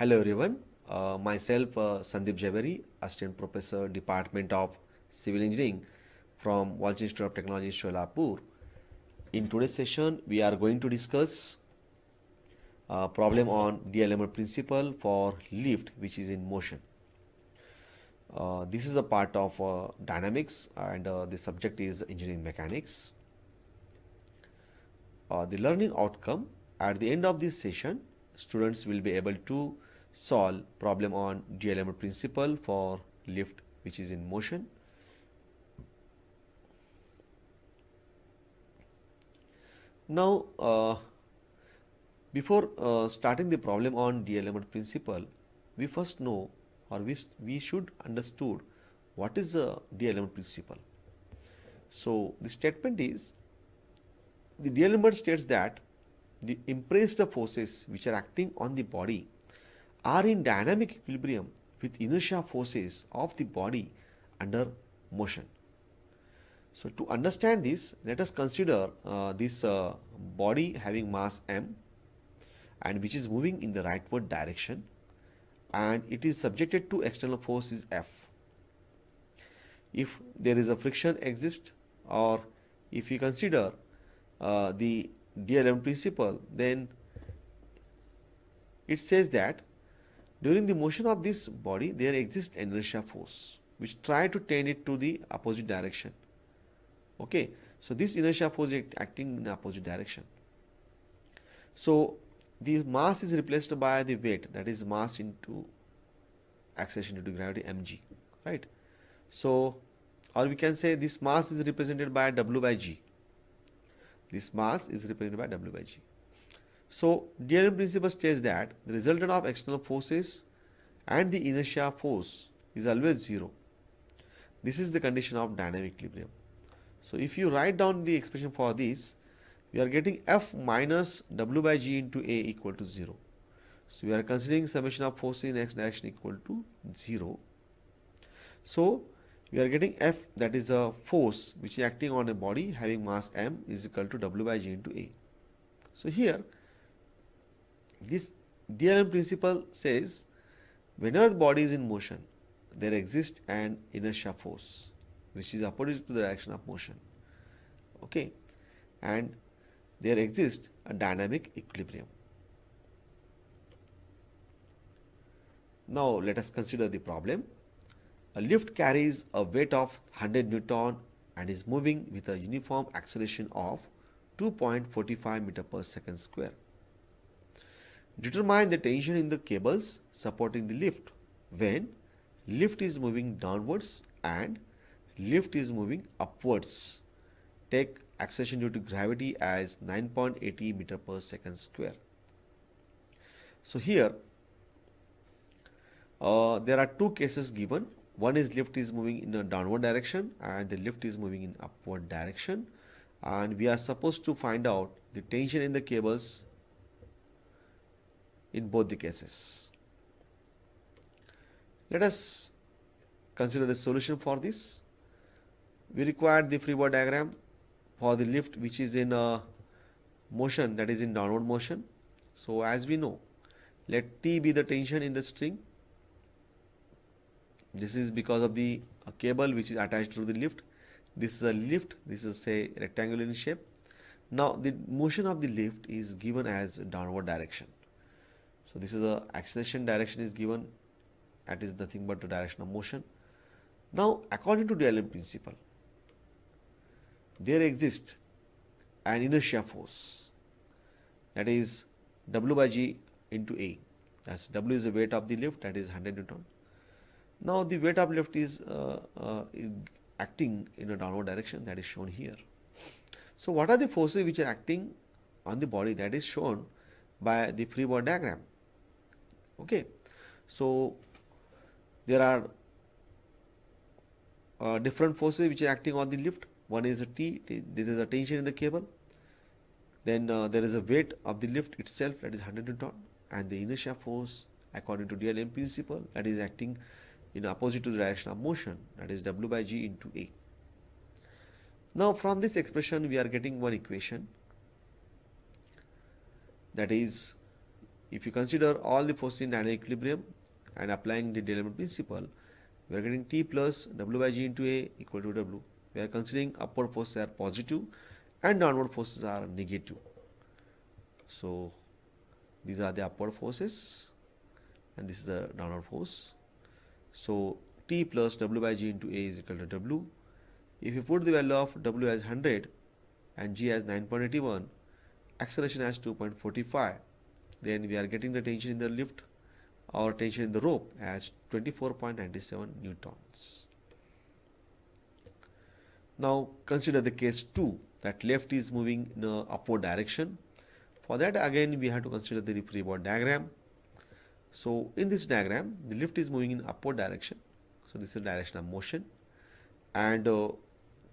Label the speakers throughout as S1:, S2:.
S1: Hello everyone, uh, myself uh, Sandeep Javari, Assistant Professor, Department of Civil Engineering from Walsh Institute of Technology, Sholapur. In today's session, we are going to discuss a uh, problem on DLMR principle for lift which is in motion. Uh, this is a part of uh, dynamics and uh, the subject is engineering mechanics. the learning outcome at the end of this session, students will be able to solve problem on GLM principle for lift which is in motion. Now, uh, before uh, starting the problem on DLM principle, we first know or we, we should understood what is the DLM principle. So, the statement is the DLM states that the impressed forces which are acting on the body are in dynamic equilibrium with inertia forces of the body under motion. So, to understand this, let us consider uh, this uh, body having mass m and which is moving in the rightward direction and it is subjected to external force is F. If there is a friction exist or if we consider uh, the D L M principle, then it says that during the motion of this body, there exists inertia force which try to turn it to the opposite direction. Okay, so this inertia force is acting in opposite direction. So the mass is replaced by the weight that is mass into acceleration due to gravity mg, right? So or we can say this mass is represented by W by G. This mass is represented by W by G. So DLM principle states that the resultant of external forces and the inertia force is always zero. This is the condition of dynamic equilibrium. So if you write down the expression for this, we are getting F minus W by G into A equal to 0. So we are considering summation of forces in X direction equal to 0. So we are getting F that is a force which is acting on a body having mass M is equal to W by G into A. So here this DLM principle says whenever the body is in motion, there exists an inertia force which is opposite to the direction of motion. Okay, and there exists a dynamic equilibrium. Now let us consider the problem. A lift carries a weight of 100 Newton and is moving with a uniform acceleration of 2.45 meter per second square. Determine the tension in the cables supporting the lift when lift is moving downwards and lift is moving upwards. Take acceleration due to gravity as 9.80 meter per second square. So here uh, there are two cases given. One is lift is moving in a downward direction and the lift is moving in upward direction and we are supposed to find out the tension in the cables in both the cases. Let us consider the solution for this. We require the free body diagram for the lift which is in a motion that is in downward motion. So as we know, let T be the tension in the string. This is because of the cable which is attached to the lift. This is a lift. This is say rectangular in shape. Now the motion of the lift is given as downward direction. So this is the acceleration direction is given that is nothing but the direction of motion. Now according to DLM principle there exists an inertia force that is W by G into A that's W is the weight of the lift that is 100 Newton. Now the weight of lift is, uh, uh, is acting in a downward direction that is shown here. So what are the forces which are acting on the body that is shown by the free body diagram okay so there are uh, different forces which are acting on the lift one is T, there is a tension in the cable then uh, there is a weight of the lift itself that is 100 ton and the inertia force according to DLM principle that is acting in opposite to the direction of motion that is W by G into A. Now from this expression we are getting one equation that is if you consider all the forces in dynamic equilibrium and applying the derailment principle, we are getting T plus W by G into A equal to W. We are considering upward forces are positive and downward forces are negative. So these are the upward forces and this is the downward force. So T plus W by G into A is equal to W. If you put the value of W as 100 and G as 9.81, acceleration as 2.45 then we are getting the tension in the lift or tension in the rope as 24.97 newtons. Now consider the case 2 that left is moving in a upward direction. For that again we have to consider the free body diagram. So in this diagram the lift is moving in upward direction. So this is direction of motion and uh,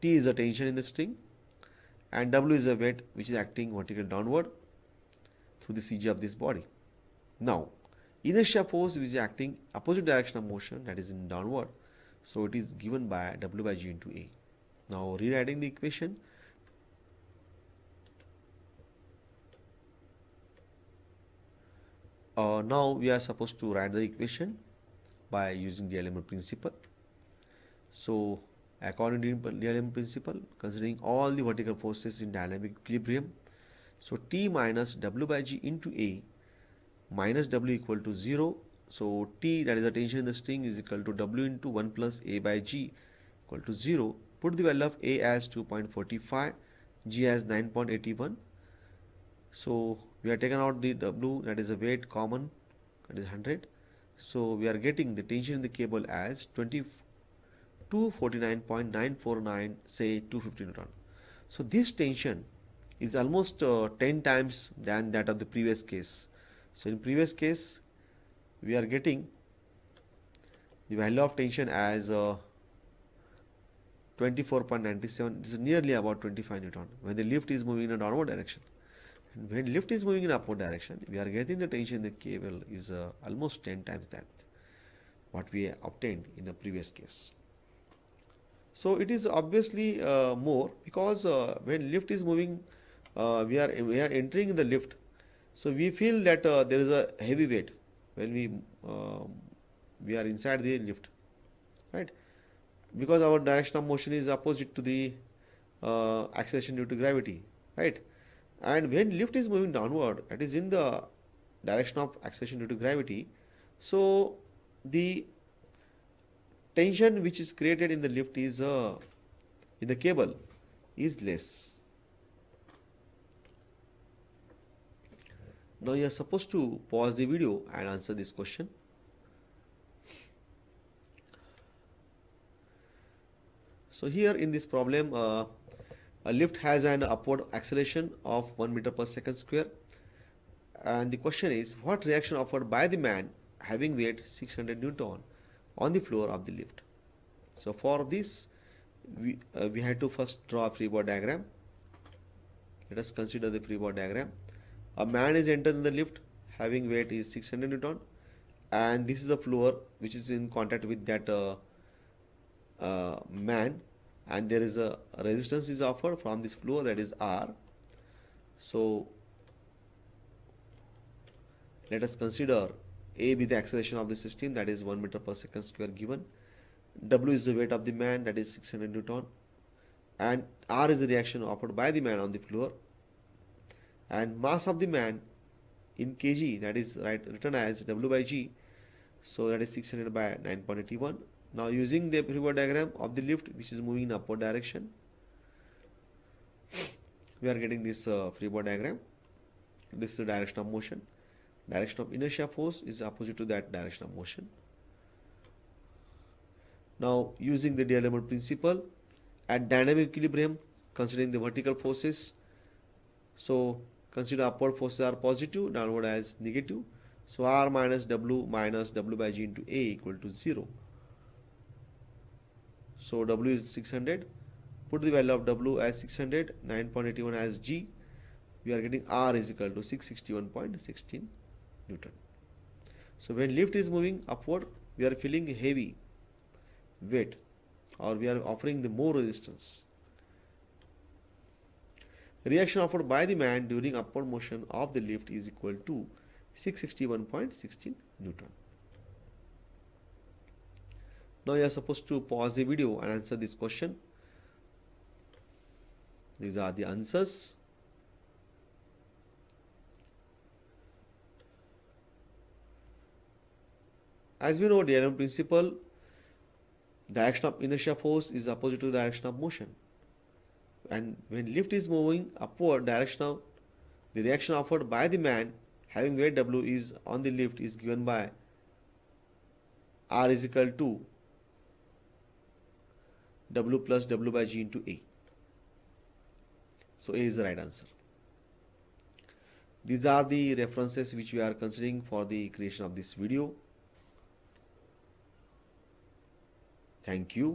S1: T is the tension in the string and W is a weight which is acting vertical downward through the CG of this body. Now, inertia force is acting opposite direction of motion that is in downward. So it is given by W by G into A. Now rewriting the equation, Uh, now we are supposed to write the equation by using the element principle so according to the element principle considering all the vertical forces in dynamic equilibrium so T minus W by G into A minus W equal to 0. So T that is the tension in the string is equal to W into 1 plus A by G equal to 0. Put the value of A as 2.45, G as 9.81. So we have taken out the W that is a weight common that is 100. So we are getting the tension in the cable as 20 249.949 say 250 newton. So this tension is almost uh, 10 times than that of the previous case. So, in previous case we are getting the value of tension as uh, 24.97 this is nearly about 25 Newton when the lift is moving in a downward direction. And when lift is moving in upward direction we are getting the tension in the cable is uh, almost 10 times that what we obtained in the previous case. So it is obviously uh, more because uh, when lift is moving uh, we are we are entering the lift so we feel that uh, there is a heavy weight when we uh, we are inside the lift right because our direction of motion is opposite to the uh, acceleration due to gravity right and when lift is moving downward that is in the direction of acceleration due to gravity so the tension which is created in the lift is uh, in the cable is less Now you are supposed to pause the video and answer this question. So here in this problem, uh, a lift has an upward acceleration of 1 meter per second square. And the question is, what reaction offered by the man having weight 600 newton on the floor of the lift? So for this, we, uh, we had to first draw a free body diagram. Let us consider the free body diagram. A man is entered in the lift having weight is 600 newton and this is a floor which is in contact with that uh, uh, man and there is a resistance is offered from this floor that is R. So let us consider A be the acceleration of the system that is 1 meter per second square given. W is the weight of the man that is 600 newton and R is the reaction offered by the man on the floor and mass of the man in kg that is right, written as W by G so that is 600 by 9.81 now using the pivot diagram of the lift which is moving in upward direction we are getting this uh, body diagram this is the direction of motion direction of inertia force is opposite to that direction of motion now using the D'Alembert principle at dynamic equilibrium considering the vertical forces so Consider upward forces are positive, downward as negative. So R minus W minus W by G into A equal to 0. So W is 600. Put the value of W as 600, 9.81 as G. We are getting R is equal to 661.16 Newton. So when lift is moving upward, we are feeling heavy weight or we are offering the more resistance reaction offered by the man during upward motion of the lift is equal to 661.16 Newton. Now you are supposed to pause the video and answer this question. These are the answers. As we know, the L M principle, direction of inertia force is opposite to the direction of motion and when lift is moving upward direction of the reaction offered by the man having weight W is on the lift is given by R is equal to W plus W by G into A. So A is the right answer. These are the references which we are considering for the creation of this video. Thank you.